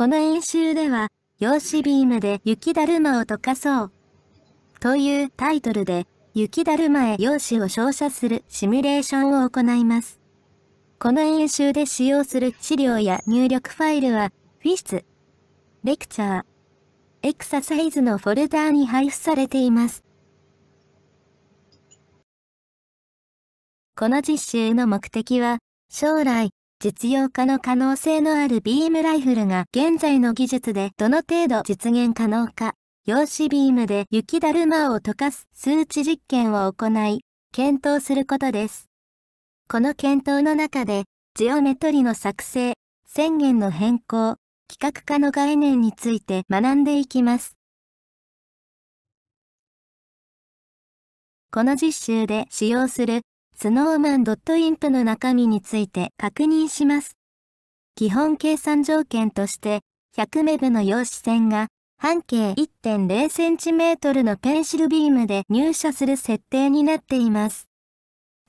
この演習では、陽子ビームで雪だるまを溶かそう。というタイトルで、雪だるまへ陽子を照射するシミュレーションを行います。この演習で使用する資料や入力ファイルは、フィス、レクチャー、エクササイズのフォルダーに配布されています。この実習の目的は、将来、実用化の可能性のあるビームライフルが現在の技術でどの程度実現可能か、陽子ビームで雪だるまを溶かす数値実験を行い、検討することです。この検討の中で、ジオメトリの作成、宣言の変更、企画化の概念について学んでいきます。この実習で使用するスノーマンドットインプの中身について確認します。基本計算条件として、100メブの陽子線が半径 1.0cm のペンシルビームで入射する設定になっています。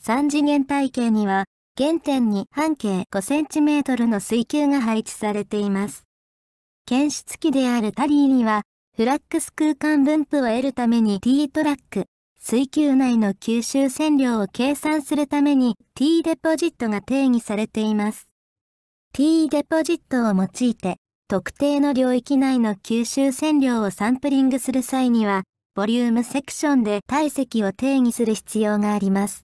3次元体系には、原点に半径 5cm の水球が配置されています。検出器であるタリーには、フラックス空間分布を得るために T トラック、水球内の吸収線量を計算するために t デポジットが定義されています。t デポジットを用いて特定の領域内の吸収線量をサンプリングする際にはボリュームセクションで体積を定義する必要があります。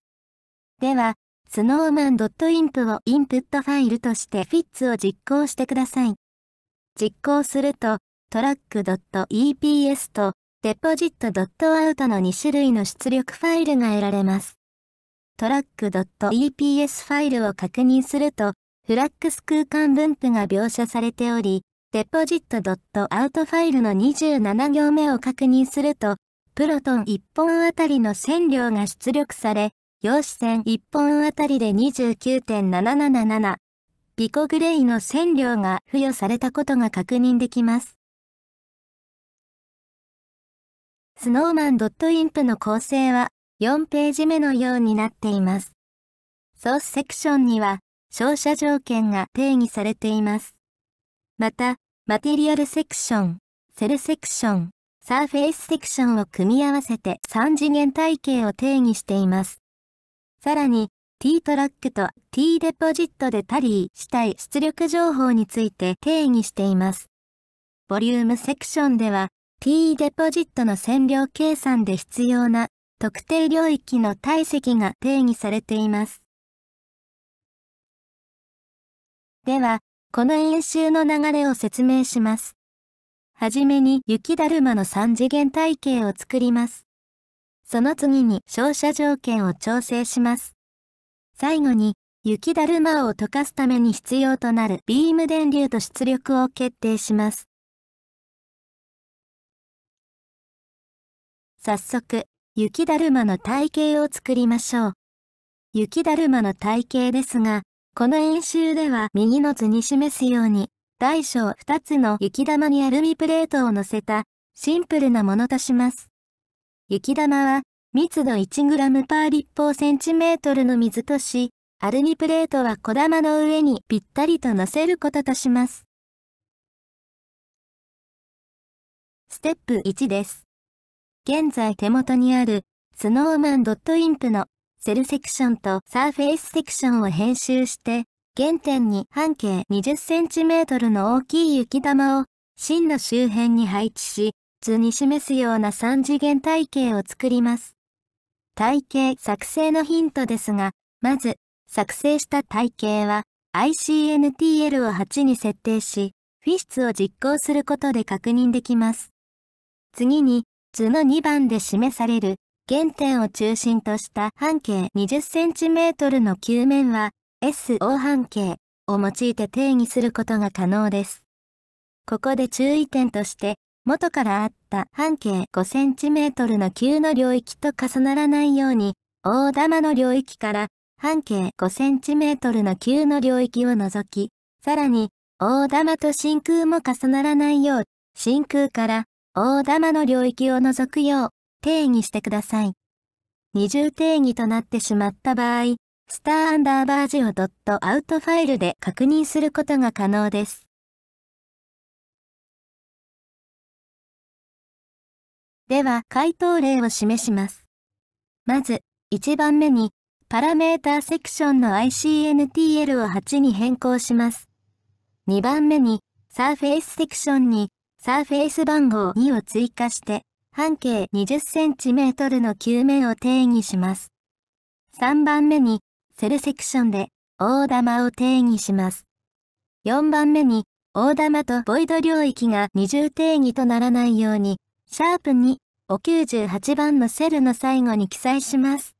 では、snowman.imp をインプットファイルとして FITS を実行してください。実行すると track.eps とデポジット .out の2種類の出力ファイルが得られます。トラック .eps ファイルを確認すると、フラックス空間分布が描写されており、デポジット .out ファイルの27行目を確認すると、プロトン1本あたりの線量が出力され、陽子線1本あたりで29.777、ピコグレイの線量が付与されたことが確認できます。スノーマンドットインプの構成は4ページ目のようになっています。ソースセクションには、照射条件が定義されています。また、マテリアルセクション、セルセクション、サーフェイスセクションを組み合わせて3次元体系を定義しています。さらに、t トラックと t デポジットでタリーしたい出力情報について定義しています。ボリュームセクションでは、t デポジットの線量計算で必要な特定領域の体積が定義されています。では、この演習の流れを説明します。はじめに雪だるまの3次元体系を作ります。その次に照射条件を調整します。最後に、雪だるまを溶かすために必要となるビーム電流と出力を決定します。早速、雪だるまの体型を作りましょう。雪だるまの体型ですが、この演習では右の図に示すように、大小2つの雪玉にアルミプレートを乗せたシンプルなものとします。雪玉は密度 1g パー立方センチメートルの水とし、アルミプレートは小玉の上にぴったりと乗せることとします。ステップ1です。現在手元にあるスノーマンドットインプのセルセクションとサーフェイスセクションを編集して、原点に半径 20cm の大きい雪玉を芯の周辺に配置し、図に示すような3次元体系を作ります。体系作成のヒントですが、まず、作成した体系は ICNTL を8に設定し、フィッシュを実行することで確認できます。次に、図の2番で示される原点を中心とした半径 20cm の球面は SO 半径を用いて定義することが可能です。ここで注意点として元からあった半径 5cm の球の領域と重ならないように大玉の領域から半径 5cm の球の領域を除きさらに大玉と真空も重ならないよう真空から大玉の領域を除くよう定義してください。二重定義となってしまった場合、スターアンダーバージオ .out ファイルで確認することが可能です。では、回答例を示します。まず、1番目に、パラメータセクションの ICNTL を8に変更します。2番目に、サーフェイスセクションにサーフェイス番号2を追加して、半径 20cm の球面を定義します。3番目に、セルセクションで、大玉を定義します。4番目に、大玉とボイド領域が二重定義とならないように、シャープ2を98番のセルの最後に記載します。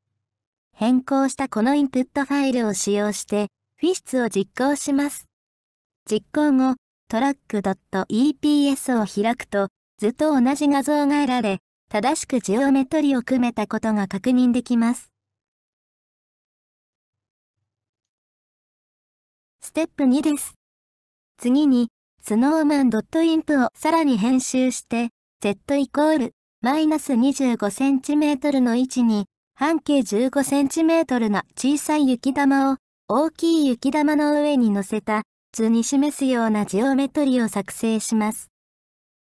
変更したこのインプットファイルを使用して、フィッツを実行します。実行後、track.eps を開くと、図と同じ画像が得られ、正しくジオメトリを組めたことが確認できます。ステップ2です。次に、snowman.imp をさらに編集して、z イコール、マイナス 25cm の位置に、半径 15cm な小さい雪玉を、大きい雪玉の上に乗せた図に示すようなジオメトリを作成します。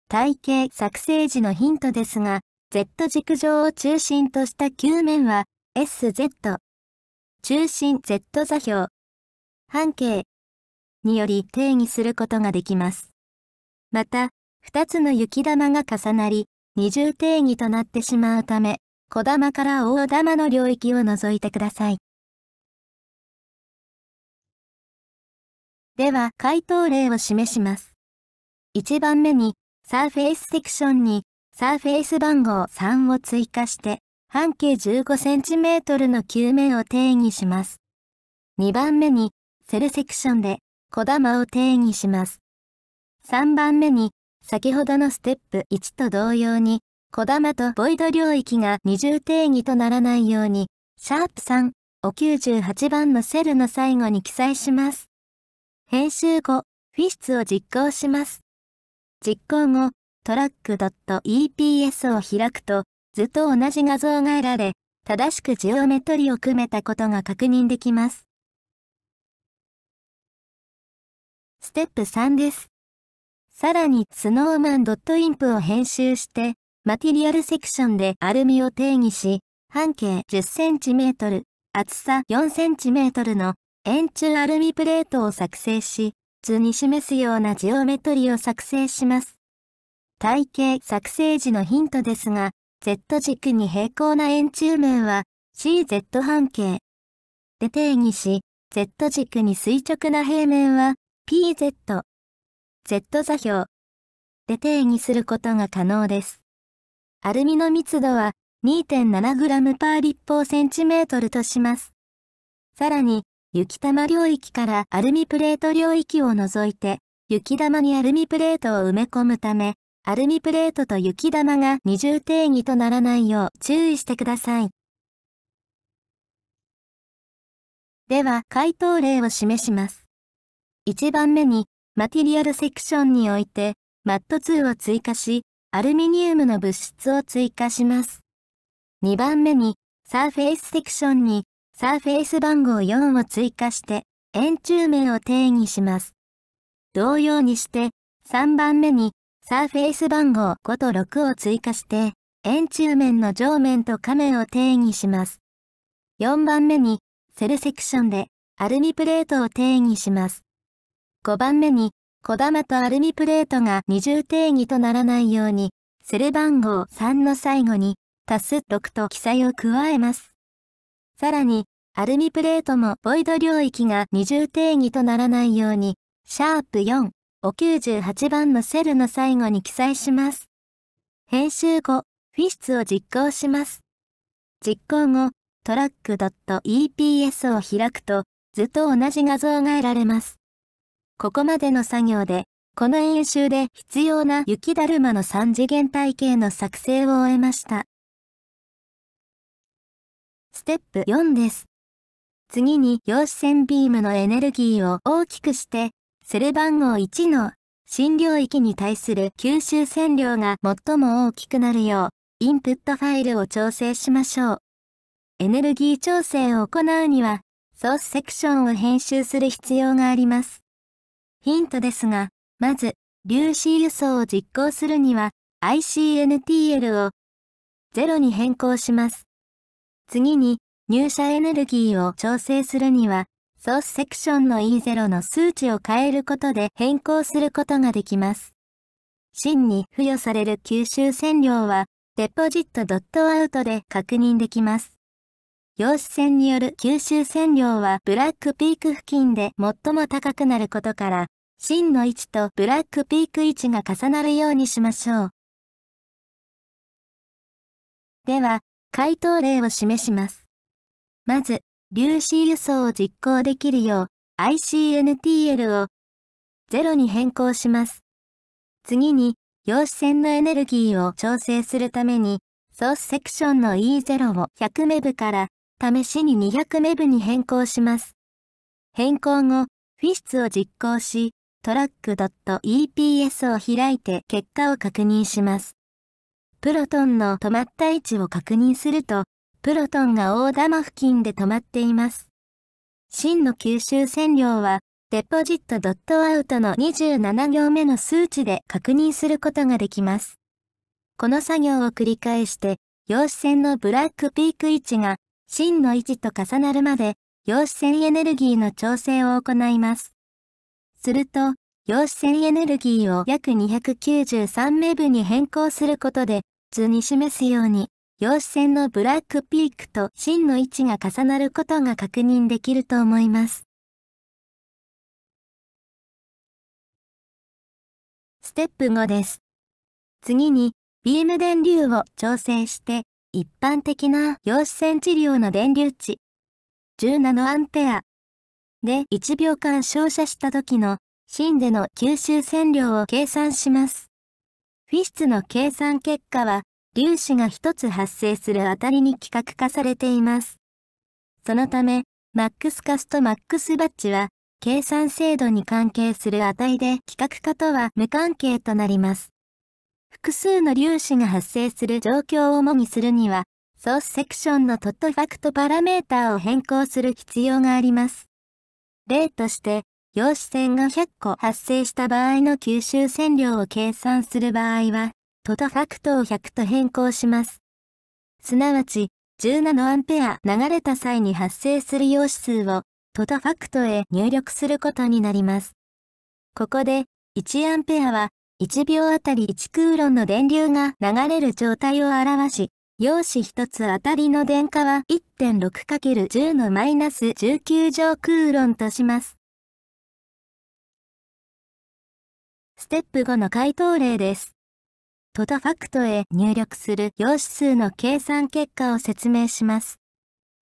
体系作成時のヒントですが、Z 軸上を中心とした球面は SZ。中心 Z 座標。半径により定義することができます。また、2つの雪玉が重なり、二重定義となってしまうため、小玉から大玉の領域を除いてください。では回答例を示します。1番目に、サーフェイスセクションに、サーフェイス番号3を追加して、半径 15cm の球面を定義します。2番目に、セルセクションで、小玉を定義します。3番目に、先ほどのステップ1と同様に、小玉とボイド領域が二重定義とならないように、シャープ3を98番のセルの最後に記載します。編集後、フィッュを実行します。実行後、トラック e p s を開くと、図と同じ画像が得られ、正しくジオメトリを組めたことが確認できます。ステップ3です。さらに、スノーマン i m p を編集して、マテリアルセクションでアルミを定義し、半径 10cm、厚さ 4cm の円柱アルミプレートを作成し、図に示すようなジオメトリを作成します。体系作成時のヒントですが、Z 軸に平行な円柱面は CZ 半径で定義し、Z 軸に垂直な平面は PZ、Z 座標で定義することが可能です。アルミの密度は 2.7g パー立方センチメートルとします。さらに、雪玉領域からアルミプレート領域を除いて、雪玉にアルミプレートを埋め込むため、アルミプレートと雪玉が二重定義とならないよう注意してください。では、回答例を示します。1番目に、マティリアルセクションにおいて、マット2を追加し、アルミニウムの物質を追加します。2番目に、サーフェイスセクションに、サーフェイス番号4を追加して、円柱面を定義します。同様にして、3番目に、サーフェイス番号5と6を追加して、円柱面の上面と下面を定義します。4番目に、セルセクションで、アルミプレートを定義します。5番目に、小玉とアルミプレートが二重定義とならないように、セル番号3の最後に、足す6と記載を加えます。さらに、アルミプレートもボイド領域が二重定義とならないように、シャープ4を98番のセルの最後に記載します。編集後、フィュを実行します。実行後、トラック .eps を開くと、図と同じ画像が得られます。ここまでの作業で、この演習で必要な雪だるまの3次元体系の作成を終えました。ステップ4です。次に陽子線ビームのエネルギーを大きくして、セル番号1の新領域に対する吸収線量が最も大きくなるよう、インプットファイルを調整しましょう。エネルギー調整を行うには、ソースセクションを編集する必要があります。ヒントですが、まず、粒子輸送を実行するには、ICNTL を0に変更します。次に、入射エネルギーを調整するには、ソースセクションの E0 の数値を変えることで変更することができます。真に付与される吸収線量は、デポジットドットアウトで確認できます。陽子線による吸収線量はブラックピーク付近で最も高くなることから、真の位置とブラックピーク位置が重なるようにしましょう。では、回答例を示します。まず、粒子輸送を実行できるよう、ICNTL を0に変更します。次に、陽子線のエネルギーを調整するために、ソースセクションの E0 を100メ v から試しに200メ v に変更します。変更後、フィ質を実行し、トラック .eps を開いて結果を確認します。プロトンの止まった位置を確認すると、プロトンが大玉付近で止まっています。真の吸収線量は、デポジットドットアウトの27行目の数値で確認することができます。この作業を繰り返して、陽子線のブラックピーク位置が真の位置と重なるまで、陽子線エネルギーの調整を行います。すると、陽子線エネルギーを約293メブに変更することで、図に示すように、陽子線のブラックピークと芯の位置が重なることが確認できると思います。ステップ5です。次に、ビーム電流を調整して、一般的な陽子線治療の電流値、10ナノアンペアで1秒間照射した時の芯での吸収線量を計算します。比質の計算結果は、粒子が1つ発生するあたりに規格化されています。そのため、マックスカスとマックスバッチは、計算精度に関係する値で規格化とは無関係となります。複数の粒子が発生する状況を模にするには、ソースセクションのトットファクトパラメータを変更する必要があります。例として、陽子線が100個発生した場合の吸収線量を計算する場合は、トトファクトを100と変更します。すなわち、10ナノアンペア流れた際に発生する陽子数をトトファクトへ入力することになります。ここで、1アンペアは1秒あたり1クーロンの電流が流れる状態を表し、陽子1つあたりの電荷は 1.6×10 のマイナス19乗クーロンとします。ステップ5の回答例です。トタファクトへ入力する陽子数の計算結果を説明します。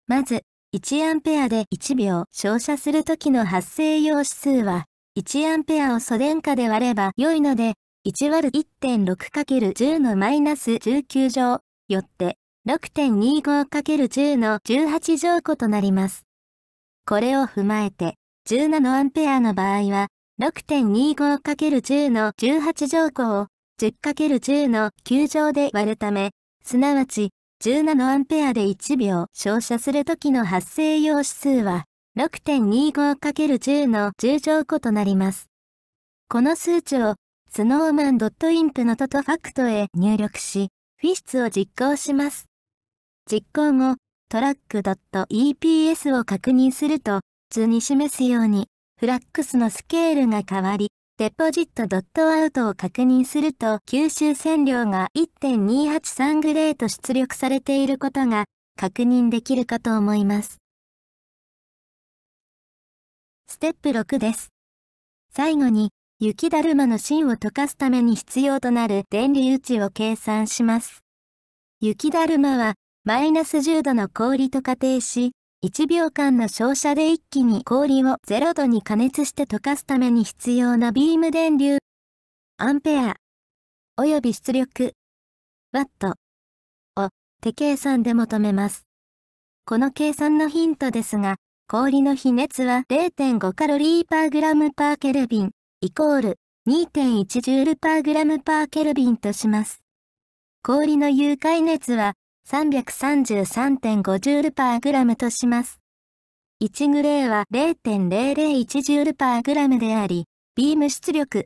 まず、1アンペアで1秒照射するときの発生陽子数は、1アンペアを素電荷で割れば良いので、1割 1.6×10 のマイナス19乗、よって 6.25×10 の18乗個となります。これを踏まえて、17アンペアの場合は、6.25×10 の18乗項を 10×10 の9乗で割るため、すなわち17アンペアで1秒照射するときの発生用指数は 6.25×10 の10乗個となります。この数値をスノーマンインプのトトファクトへ入力し、フィシツを実行します。実行後、トラック .eps を確認すると、図に示すように、フラックスのスケールが変わり、デポジットドットアウトを確認すると吸収線量が1.283グレーと出力されていることが確認できるかと思います。ステップ6です。最後に、雪だるまの芯を溶かすために必要となる電流値を計算します。雪だるまは、マイナス10度の氷と仮定し、1秒間の照射で一気に氷を0度に加熱して溶かすために必要なビーム電流、アンペア、および出力、ワットを手計算で求めます。この計算のヒントですが、氷の比熱は0.5カロリーパーグラムパーケルビン、イコール2.1ジュールパーグラムパーケルビンとします。氷の融解熱は333.5ルパーグラムとします。1グレーは0.001ジュールパーグラムであり、ビーム出力。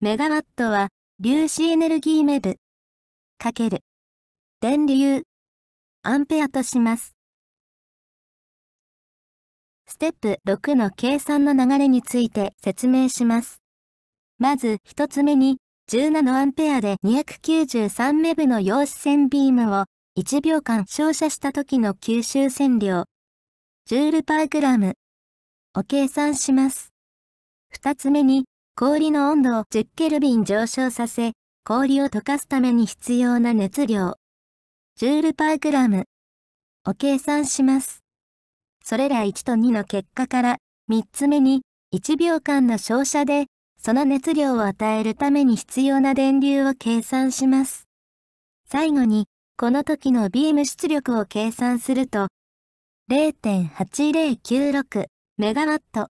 メガワットは、粒子エネルギーメブ。かける。電流。アンペアとします。ステップ6の計算の流れについて説明します。まず一つ目に、17アンペアで293メブの陽子線ビームを1秒間照射した時の吸収線量、ジュールパーグラムを計算します。2つ目に、氷の温度を10ケルビン上昇させ、氷を溶かすために必要な熱量、ジュールパーグラムを計算します。それら1と2の結果から、3つ目に、1秒間の照射で、その熱量を与えるために必要な電流を計算します。最後に、この時のビーム出力を計算すると、0.8096メガワット。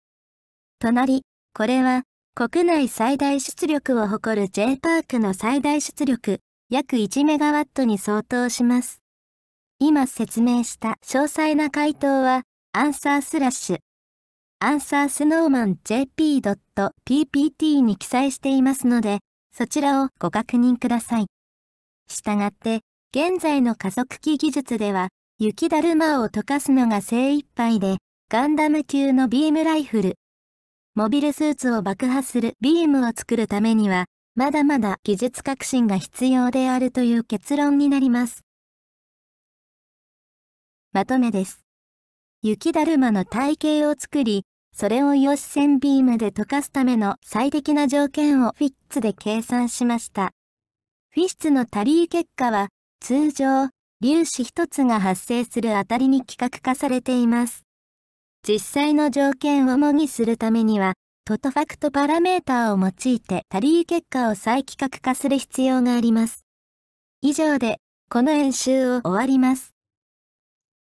り、これは国内最大出力を誇る J パークの最大出力約1メガワットに相当します。今説明した詳細な回答は、アンサースラッシュ、アンサースノーマン JP.ppt に記載していますので、そちらをご確認ください。したがって、現在の加速器技術では、雪だるまを溶かすのが精一杯で、ガンダム級のビームライフル、モビルスーツを爆破するビームを作るためには、まだまだ技術革新が必要であるという結論になります。まとめです。雪だるまの体型を作り、それをシセ線ビームで溶かすための最適な条件をフィッツで計算しました。フィッツのタリー結果は、通常、粒子一つが発生するあたりに規格化されています。実際の条件を模擬するためには、トトファクトパラメーターを用いてタリー結果を再規格化する必要があります。以上で、この演習を終わります。